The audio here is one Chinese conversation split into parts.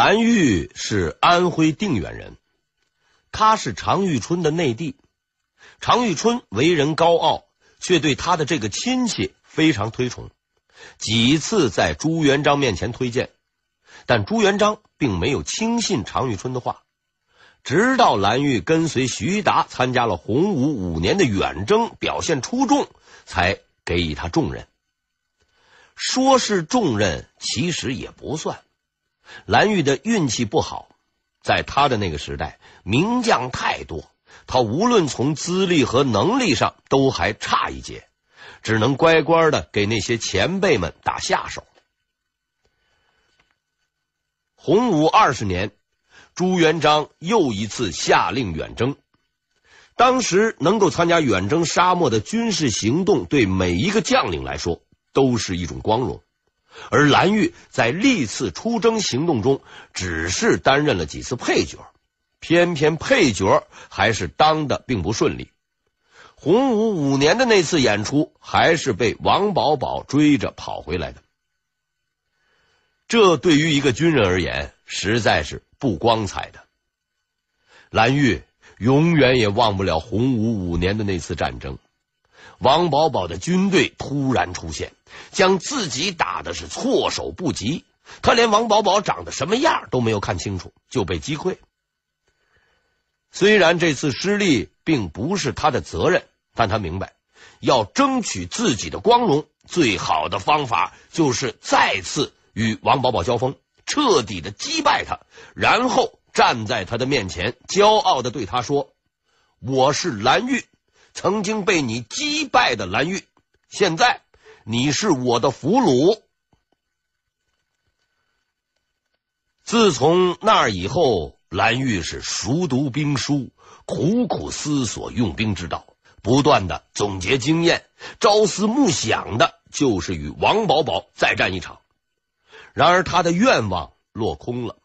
蓝玉是安徽定远人，他是常玉春的内弟。常玉春为人高傲，却对他的这个亲戚非常推崇，几次在朱元璋面前推荐，但朱元璋并没有轻信常玉春的话。直到蓝玉跟随徐达参加了洪武五年的远征，表现出众，才给予他重任。说是重任，其实也不算。蓝玉的运气不好，在他的那个时代，名将太多，他无论从资历和能力上都还差一截，只能乖乖的给那些前辈们打下手。洪武二十年，朱元璋又一次下令远征，当时能够参加远征沙漠的军事行动，对每一个将领来说都是一种光荣。而蓝玉在历次出征行动中，只是担任了几次配角，偏偏配角还是当的并不顺利。洪武五年的那次演出，还是被王保保追着跑回来的。这对于一个军人而言，实在是不光彩的。蓝玉永远也忘不了洪武五年的那次战争，王保保的军队突然出现。将自己打的是措手不及，他连王宝宝长得什么样都没有看清楚就被击溃。虽然这次失利并不是他的责任，但他明白，要争取自己的光荣，最好的方法就是再次与王宝宝交锋，彻底的击败他，然后站在他的面前，骄傲的对他说：“我是蓝玉，曾经被你击败的蓝玉，现在。”你是我的俘虏。自从那儿以后，蓝玉是熟读兵书，苦苦思索用兵之道，不断的总结经验，朝思暮想的就是与王宝宝再战一场。然而，他的愿望落空了。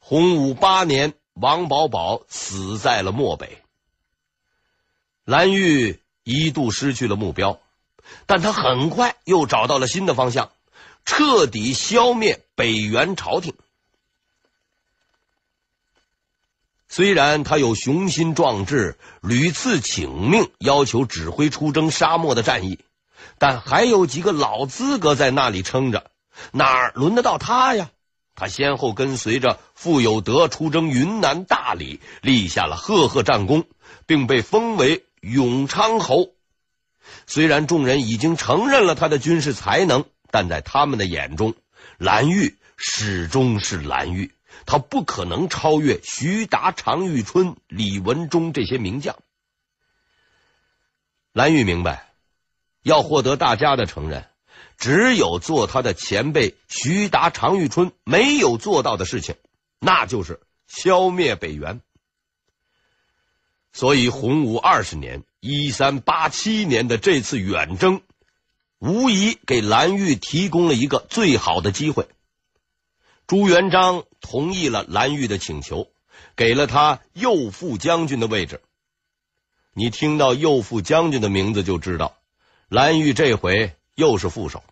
洪武八年，王宝宝死在了漠北，蓝玉一度失去了目标。但他很快又找到了新的方向，彻底消灭北元朝廷。虽然他有雄心壮志，屡次请命要求指挥出征沙漠的战役，但还有几个老资格在那里撑着，哪儿轮得到他呀？他先后跟随着傅有德出征云南大理，立下了赫赫战功，并被封为永昌侯。虽然众人已经承认了他的军事才能，但在他们的眼中，蓝玉始终是蓝玉，他不可能超越徐达、常遇春、李文忠这些名将。蓝玉明白，要获得大家的承认，只有做他的前辈徐达、常遇春没有做到的事情，那就是消灭北元。所以，洪武二十年（一三八七年）的这次远征，无疑给蓝玉提供了一个最好的机会。朱元璋同意了蓝玉的请求，给了他右副将军的位置。你听到“右副将军”的名字，就知道蓝玉这回又是副手。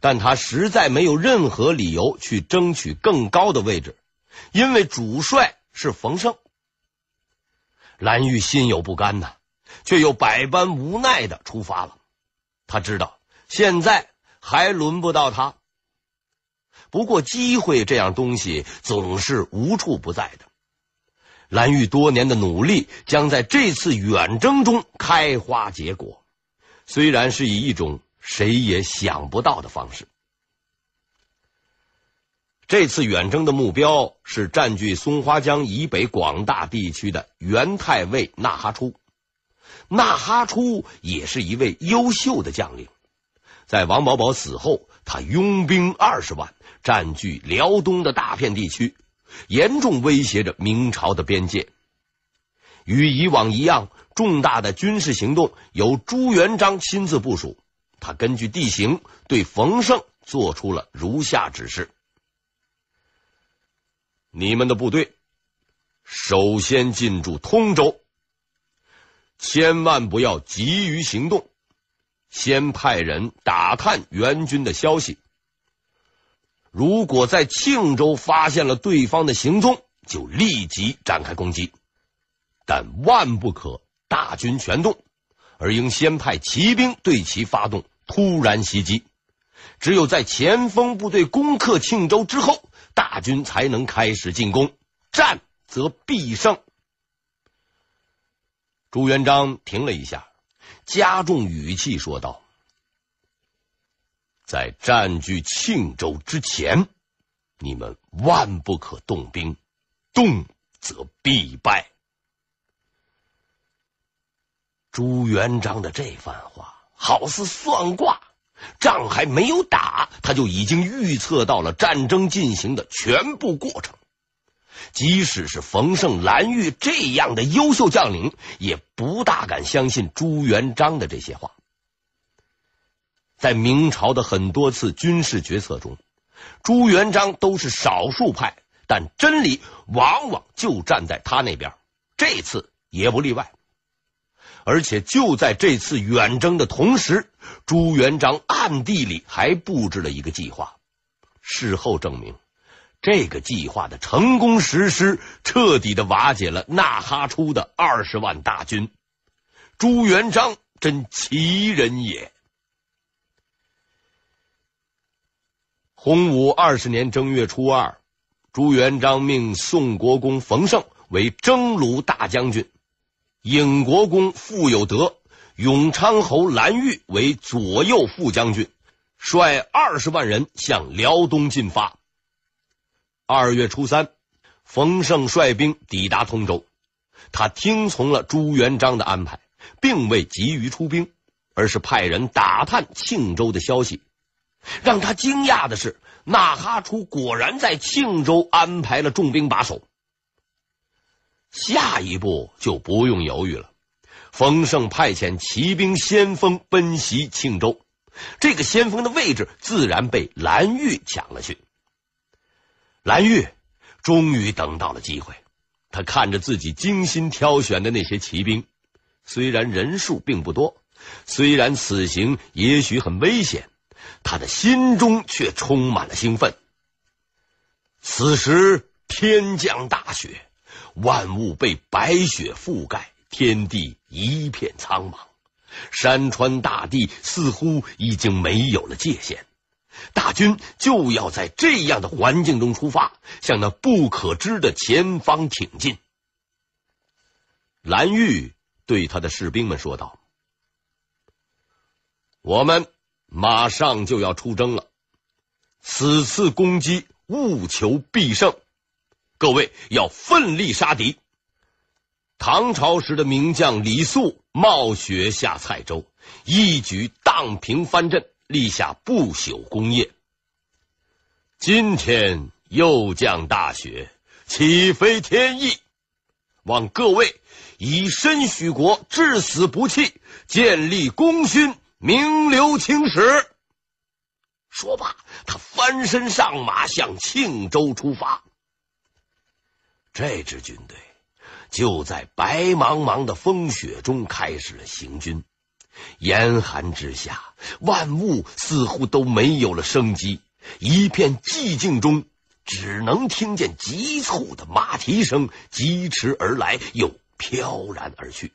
但他实在没有任何理由去争取更高的位置，因为主帅是冯胜。蓝玉心有不甘呐，却又百般无奈的出发了。他知道现在还轮不到他，不过机会这样东西总是无处不在的。蓝玉多年的努力将在这次远征中开花结果，虽然是以一种谁也想不到的方式。这次远征的目标是占据松花江以北广大地区的元太尉纳哈出。纳哈出也是一位优秀的将领，在王保保死后，他拥兵二十万，占据辽东的大片地区，严重威胁着明朝的边界。与以往一样，重大的军事行动由朱元璋亲自部署。他根据地形，对冯胜做出了如下指示。你们的部队首先进驻通州，千万不要急于行动，先派人打探援军的消息。如果在庆州发现了对方的行踪，就立即展开攻击，但万不可大军全动，而应先派骑兵对其发动突然袭击。只有在前锋部队攻克庆州之后。大军才能开始进攻，战则必胜。朱元璋停了一下，加重语气说道：“在占据庆州之前，你们万不可动兵，动则必败。”朱元璋的这番话好似算卦。仗还没有打，他就已经预测到了战争进行的全部过程。即使是冯胜、蓝玉这样的优秀将领，也不大敢相信朱元璋的这些话。在明朝的很多次军事决策中，朱元璋都是少数派，但真理往往就站在他那边，这次也不例外。而且就在这次远征的同时，朱元璋暗地里还布置了一个计划。事后证明，这个计划的成功实施，彻底的瓦解了纳哈出的二十万大军。朱元璋真奇人也。洪武二十年正月初二，朱元璋命宋国公冯胜为征虏大将军。影国公傅有德、永昌侯蓝玉为左右副将军，率二十万人向辽东进发。二月初三，冯胜率兵抵达通州，他听从了朱元璋的安排，并未急于出兵，而是派人打探庆州的消息。让他惊讶的是，纳哈出果然在庆州安排了重兵把守。下一步就不用犹豫了。冯胜派遣骑兵先锋奔袭庆州，这个先锋的位置自然被蓝玉抢了去。蓝玉终于等到了机会，他看着自己精心挑选的那些骑兵，虽然人数并不多，虽然此行也许很危险，他的心中却充满了兴奋。此时天降大雪。万物被白雪覆盖，天地一片苍茫，山川大地似乎已经没有了界限。大军就要在这样的环境中出发，向那不可知的前方挺进。蓝玉对他的士兵们说道：“我们马上就要出征了，此次攻击务求必胜。”各位要奋力杀敌。唐朝时的名将李肃冒雪下蔡州，一举荡平藩镇，立下不朽功业。今天又降大雪，岂非天意？望各位以身许国，至死不弃，建立功勋，名留青史。说罢，他翻身上马，向庆州出发。这支军队就在白茫茫的风雪中开始了行军。严寒之下，万物似乎都没有了生机，一片寂静中，只能听见急促的马蹄声，疾驰而来，又飘然而去。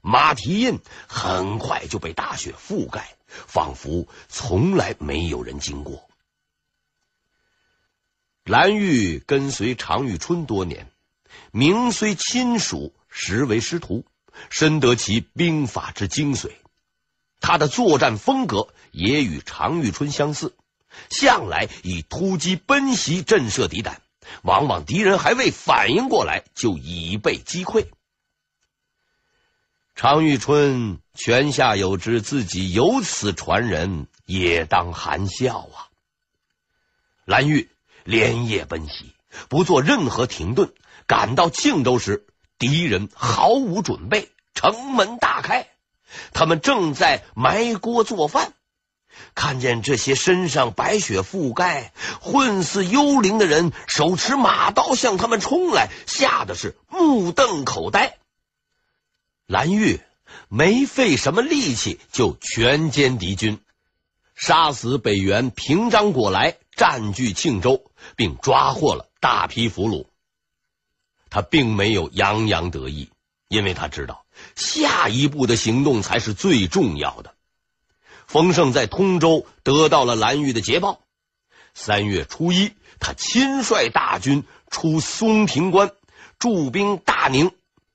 马蹄印很快就被大雪覆盖，仿佛从来没有人经过。蓝玉跟随常玉春多年。名虽亲属，实为师徒，深得其兵法之精髓。他的作战风格也与常遇春相似，向来以突击奔袭震慑敌胆，往往敌人还未反应过来，就已被击溃。常遇春泉下有知，自己有此传人，也当含笑啊。蓝玉连夜奔袭，不做任何停顿。赶到庆州时，敌人毫无准备，城门大开。他们正在埋锅做饭，看见这些身上白雪覆盖、混似幽灵的人手持马刀向他们冲来，吓得是目瞪口呆。蓝玉没费什么力气就全歼敌军，杀死北元平章果来，占据庆州，并抓获了大批俘虏。他并没有洋洋得意，因为他知道下一步的行动才是最重要的。冯胜在通州得到了蓝玉的捷报，三月初一，他亲率大军出松亭关，驻兵大宁，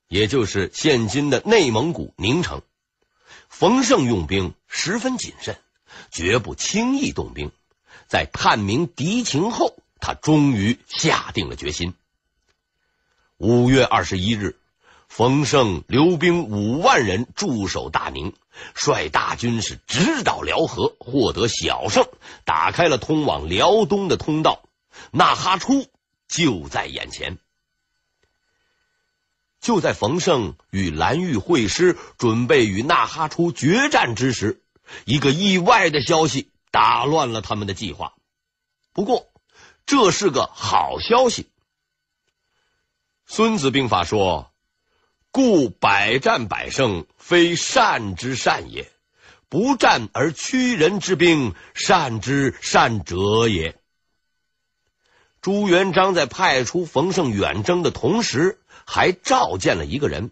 也就是现今的内蒙古宁城。冯胜用兵十分谨慎，绝不轻易动兵。在探明敌情后，他终于下定了决心。五月二十一日，冯胜留兵五万人驻守大宁，率大军是直捣辽河，获得小胜，打开了通往辽东的通道。那哈出就在眼前。就在冯胜与蓝玉会师，准备与那哈出决战之时，一个意外的消息打乱了他们的计划。不过，这是个好消息。孙子兵法说：“故百战百胜，非善之善也；不战而屈人之兵，善之善者也。”朱元璋在派出冯胜远征的同时，还召见了一个人，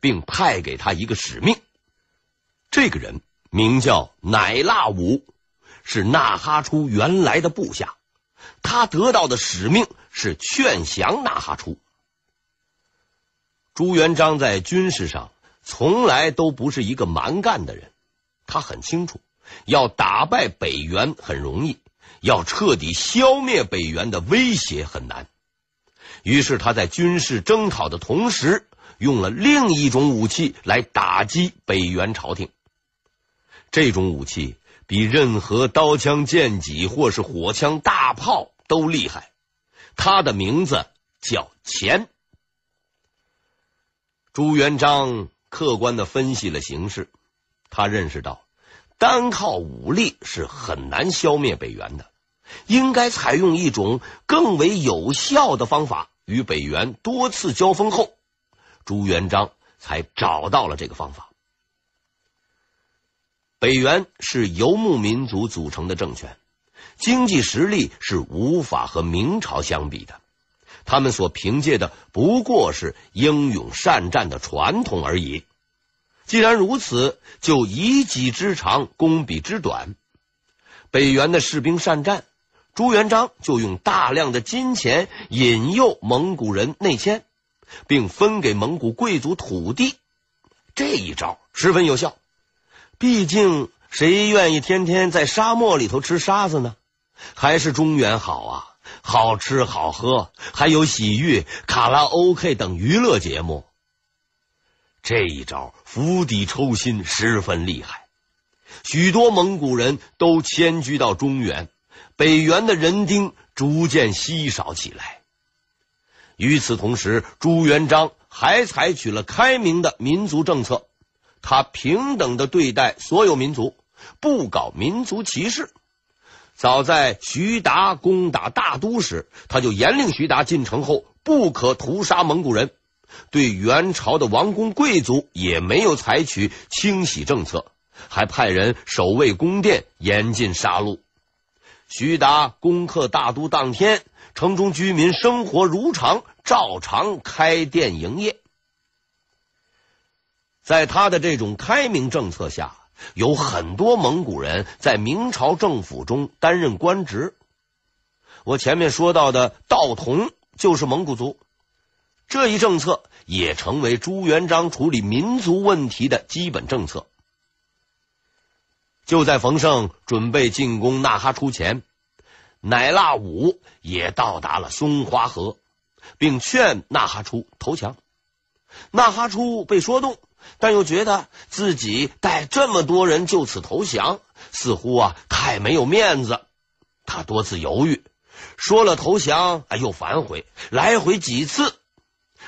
并派给他一个使命。这个人名叫乃腊武，是纳哈出原来的部下。他得到的使命是劝降纳哈出。朱元璋在军事上从来都不是一个蛮干的人，他很清楚，要打败北元很容易，要彻底消灭北元的威胁很难。于是他在军事征讨的同时，用了另一种武器来打击北元朝廷。这种武器比任何刀枪剑戟或是火枪大炮都厉害，他的名字叫钱。朱元璋客观的分析了形势，他认识到单靠武力是很难消灭北元的，应该采用一种更为有效的方法。与北元多次交锋后，朱元璋才找到了这个方法。北元是游牧民族组成的政权，经济实力是无法和明朝相比的。他们所凭借的不过是英勇善战的传统而已。既然如此，就以己之长攻彼之短。北元的士兵善战，朱元璋就用大量的金钱引诱蒙古人内迁，并分给蒙古贵族土地。这一招十分有效。毕竟，谁愿意天天在沙漠里头吃沙子呢？还是中原好啊！好吃好喝，还有洗浴、卡拉 OK 等娱乐节目，这一招釜底抽薪，十分厉害。许多蒙古人都迁居到中原，北元的人丁逐渐稀少起来。与此同时，朱元璋还采取了开明的民族政策，他平等的对待所有民族，不搞民族歧视。早在徐达攻打大都时，他就严令徐达进城后不可屠杀蒙古人，对元朝的王公贵族也没有采取清洗政策，还派人守卫宫殿，严禁杀戮。徐达攻克大都当天，城中居民生活如常，照常开店营业。在他的这种开明政策下。有很多蒙古人在明朝政府中担任官职，我前面说到的道童就是蒙古族。这一政策也成为朱元璋处理民族问题的基本政策。就在冯胜准备进攻纳哈出前，乃腊武也到达了松花河，并劝纳哈出投降。纳哈出被说动。但又觉得自己带这么多人就此投降，似乎啊太没有面子。他多次犹豫，说了投降，哎又反悔，来回几次。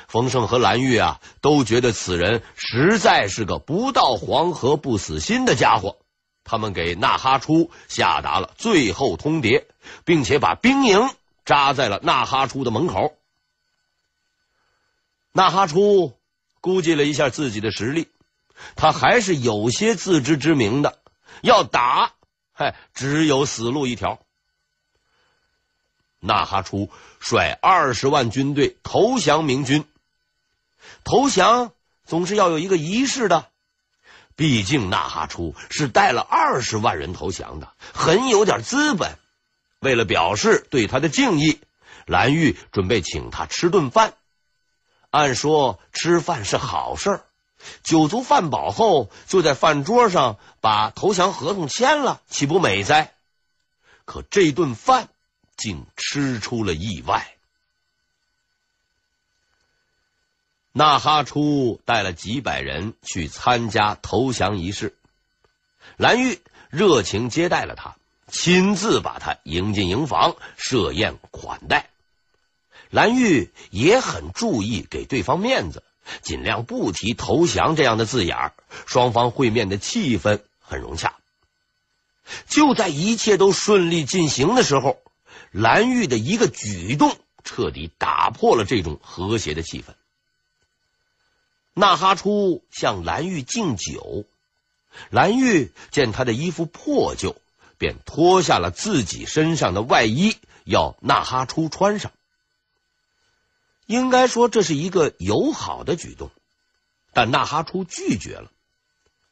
冯胜和蓝玉啊，都觉得此人实在是个不到黄河不死心的家伙。他们给纳哈出下达了最后通牒，并且把兵营扎在了纳哈出的门口。纳哈出。估计了一下自己的实力，他还是有些自知之明的。要打，嗨，只有死路一条。纳哈出率二十万军队投降明军，投降总是要有一个仪式的。毕竟纳哈出是带了二十万人投降的，很有点资本。为了表示对他的敬意，蓝玉准备请他吃顿饭。按说吃饭是好事，酒足饭饱后就在饭桌上把投降合同签了，岂不美哉？可这顿饭竟吃出了意外。那哈出带了几百人去参加投降仪式，蓝玉热情接待了他，亲自把他迎进营房，设宴款待。蓝玉也很注意给对方面子，尽量不提投降这样的字眼儿。双方会面的气氛很融洽。就在一切都顺利进行的时候，蓝玉的一个举动彻底打破了这种和谐的气氛。那哈出向蓝玉敬酒，蓝玉见他的衣服破旧，便脱下了自己身上的外衣，要那哈出穿上。应该说这是一个友好的举动，但纳哈出拒绝了。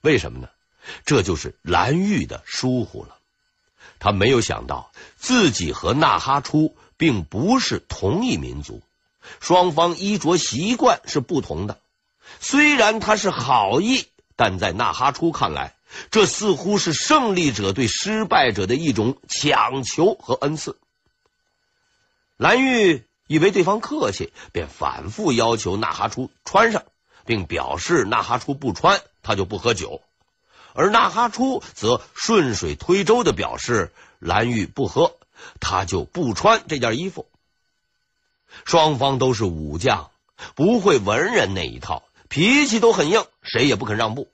为什么呢？这就是蓝玉的疏忽了。他没有想到自己和纳哈出并不是同一民族，双方衣着习惯是不同的。虽然他是好意，但在纳哈出看来，这似乎是胜利者对失败者的一种强求和恩赐。蓝玉。以为对方客气，便反复要求纳哈出穿上，并表示纳哈出不穿，他就不喝酒；而纳哈出则顺水推舟的表示，蓝玉不喝，他就不穿这件衣服。双方都是武将，不会文人那一套，脾气都很硬，谁也不肯让步。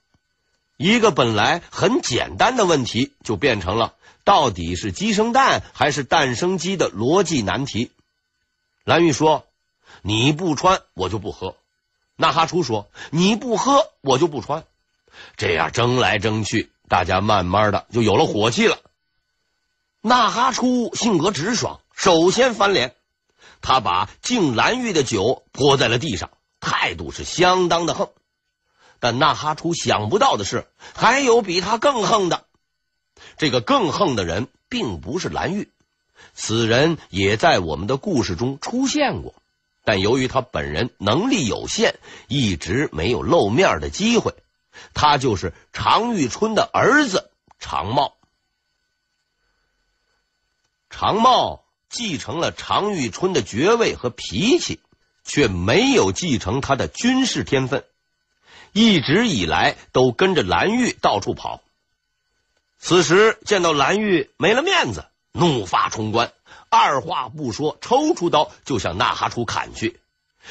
一个本来很简单的问题，就变成了到底是鸡生蛋还是蛋生鸡的逻辑难题。蓝玉说：“你不穿，我就不喝。”那哈出说：“你不喝，我就不穿。”这样争来争去，大家慢慢的就有了火气了。那哈出性格直爽，首先翻脸，他把敬蓝玉的酒泼在了地上，态度是相当的横。但那哈出想不到的是，还有比他更横的。这个更横的人，并不是蓝玉。此人也在我们的故事中出现过，但由于他本人能力有限，一直没有露面的机会。他就是常玉春的儿子常茂。常茂继承了常玉春的爵位和脾气，却没有继承他的军事天分，一直以来都跟着蓝玉到处跑。此时见到蓝玉没了面子。怒发冲冠，二话不说，抽出刀就向那哈出砍去，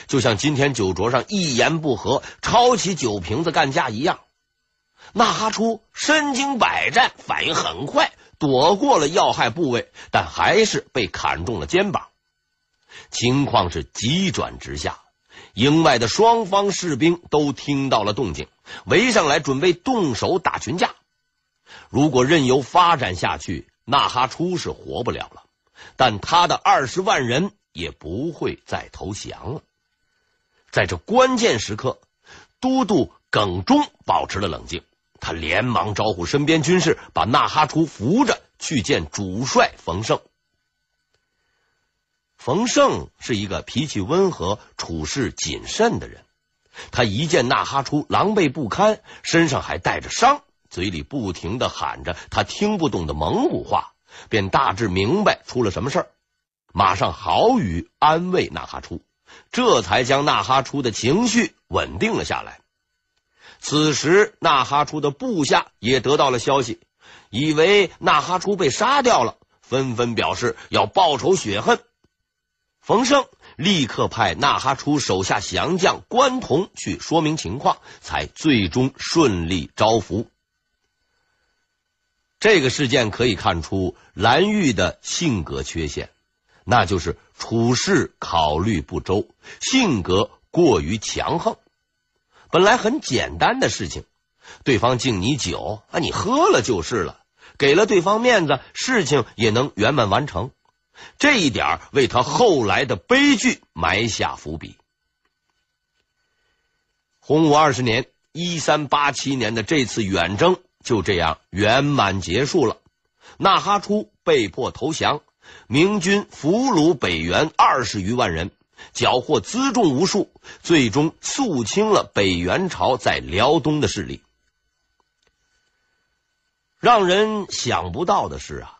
就像今天酒桌上一言不合抄起酒瓶子干架一样。那哈出身经百战，反应很快，躲过了要害部位，但还是被砍中了肩膀。情况是急转直下，营外的双方士兵都听到了动静，围上来准备动手打群架。如果任由发展下去，纳哈出是活不了了，但他的二十万人也不会再投降了。在这关键时刻，都督耿忠保持了冷静，他连忙招呼身边军士，把纳哈出扶着去见主帅冯胜。冯胜是一个脾气温和、处事谨慎的人，他一见纳哈出狼狈不堪，身上还带着伤。嘴里不停的喊着他听不懂的蒙古话，便大致明白出了什么事儿，马上好语安慰纳哈出，这才将纳哈出的情绪稳定了下来。此时，纳哈出的部下也得到了消息，以为纳哈出被杀掉了，纷纷表示要报仇雪恨。冯胜立刻派纳哈出手下降将关同去说明情况，才最终顺利招服。这个事件可以看出蓝玉的性格缺陷，那就是处事考虑不周，性格过于强横。本来很简单的事情，对方敬你酒啊，你喝了就是了，给了对方面子，事情也能圆满完成。这一点为他后来的悲剧埋下伏笔。洪武二十年（一三八七年）的这次远征。就这样圆满结束了，纳哈出被迫投降，明军俘虏北元二十余万人，缴获辎重无数，最终肃清了北元朝在辽东的势力。让人想不到的是啊，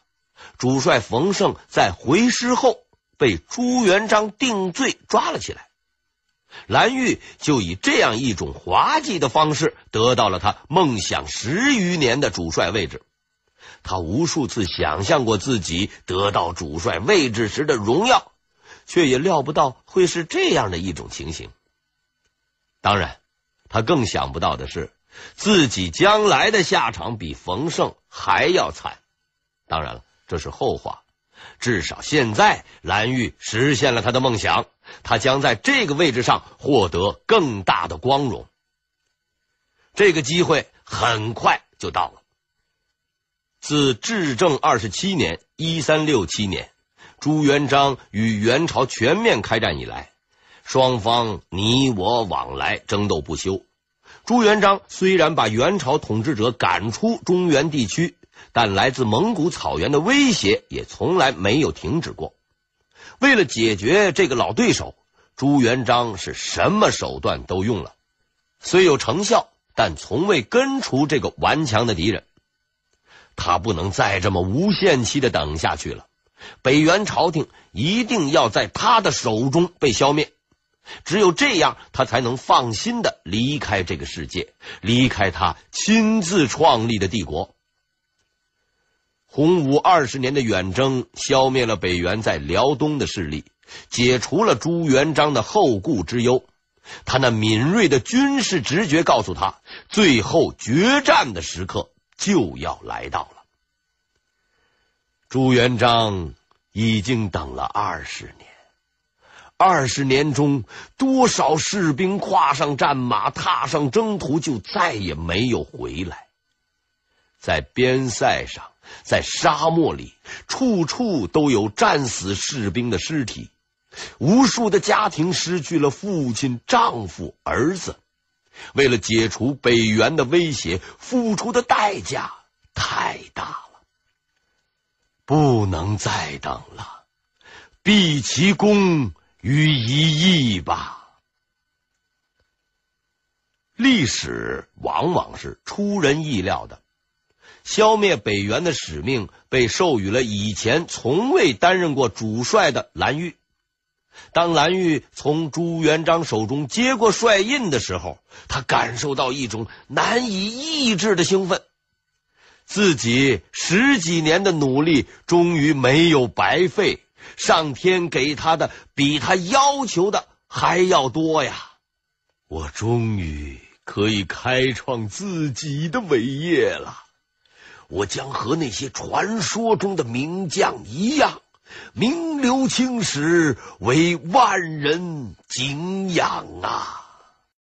主帅冯胜在回师后被朱元璋定罪抓了起来。蓝玉就以这样一种滑稽的方式得到了他梦想十余年的主帅位置。他无数次想象过自己得到主帅位置时的荣耀，却也料不到会是这样的一种情形。当然，他更想不到的是自己将来的下场比冯胜还要惨。当然了，这是后话。至少现在，蓝玉实现了他的梦想。他将在这个位置上获得更大的光荣。这个机会很快就到了。自至正二十七年一三六七年），朱元璋与元朝全面开战以来，双方你我往来，争斗不休。朱元璋虽然把元朝统治者赶出中原地区，但来自蒙古草原的威胁也从来没有停止过。为了解决这个老对手，朱元璋是什么手段都用了，虽有成效，但从未根除这个顽强的敌人。他不能再这么无限期的等下去了，北元朝廷一定要在他的手中被消灭，只有这样，他才能放心的离开这个世界，离开他亲自创立的帝国。洪武二十年的远征，消灭了北元在辽东的势力，解除了朱元璋的后顾之忧。他那敏锐的军事直觉告诉他，最后决战的时刻就要来到了。朱元璋已经等了二十年，二十年中，多少士兵跨上战马，踏上征途，就再也没有回来，在边塞上。在沙漠里，处处都有战死士兵的尸体，无数的家庭失去了父亲、丈夫、儿子。为了解除北元的威胁，付出的代价太大了，不能再等了，毕其功于一役吧。历史往往是出人意料的。消灭北元的使命被授予了以前从未担任过主帅的蓝玉。当蓝玉从朱元璋手中接过帅印的时候，他感受到一种难以抑制的兴奋。自己十几年的努力终于没有白费，上天给他的比他要求的还要多呀！我终于可以开创自己的伟业了。我将和那些传说中的名将一样，名留青史，为万人景仰啊！